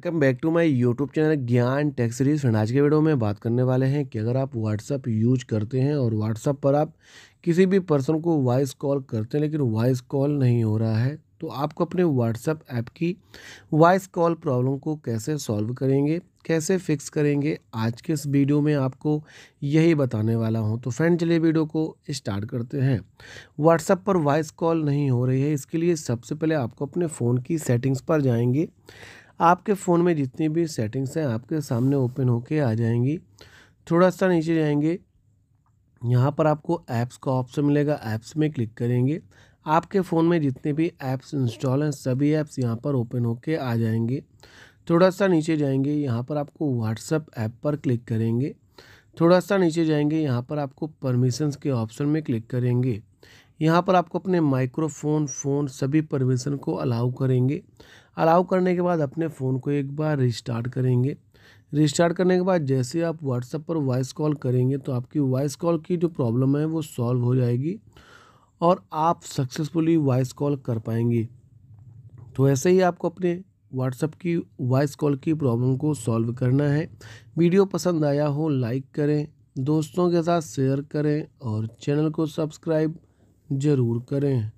welcome back to my YouTube channel Gyan tech series friend आज के video में बात करने वाले हैं कि अगर आप व्हाट्सअप यूज करते हैं और व्हाट्सअप पर आप किसी भी पर्सन को वॉइस कॉल करते हैं लेकिन वॉइस कॉल नहीं हो रहा है तो आपको अपने व्हाट्सअप ऐप की वॉइस कॉल प्रॉब्लम को कैसे सॉल्व करेंगे कैसे फिक्स करेंगे आज के इस वीडियो में आपको यही बताने वाला हूं तो फ्रेंड चलिए वीडियो को स्टार्ट करते हैं व्हाट्सअप पर वॉइस कॉल नहीं हो रही है इसके लिए सबसे पहले आपको अपने फ़ोन की सेटिंग्स पर जाएंगे आपके फ़ोन में जितनी भी सेटिंग्स हैं आपके सामने ओपन होके आ जाएंगी थोड़ा सा नीचे जाएंगे यहाँ पर आपको ऐप्स का ऑप्शन मिलेगा ऐप्स में क्लिक करेंगे आपके फ़ोन में जितने भी ऐप्स इंस्टॉल हैं सभी ऐप्स यहाँ पर ओपन होके आ जाएंगे थोड़ा सा नीचे जाएंगे यहाँ पर आपको व्हाट्सअप ऐप पर क्लिक करेंगे थोड़ा सा नीचे जाएंगे यहाँ पर आपको परमिशंस के ऑप्शन में क्लिक करेंगे यहाँ पर आपको अपने माइक्रोफोन फ़ोन सभी परमिशन को अलाउ करेंगे अलाउ करने के बाद अपने फ़ोन को एक बार रिस्टार्ट करेंगे रिस्टार्ट करने के बाद जैसे आप व्हाट्सएप पर वॉइस कॉल करेंगे तो आपकी वॉइस कॉल की जो प्रॉब्लम है वो सॉल्व हो जाएगी और आप सक्सेसफुली वॉइस कॉल कर पाएंगे तो ऐसे ही आपको अपने व्हाट्सएप की वॉइस कॉल की प्रॉब्लम को सॉल्व करना है वीडियो पसंद आया हो लाइक करें दोस्तों के साथ शेयर करें और चैनल को सब्सक्राइब ज़रूर करें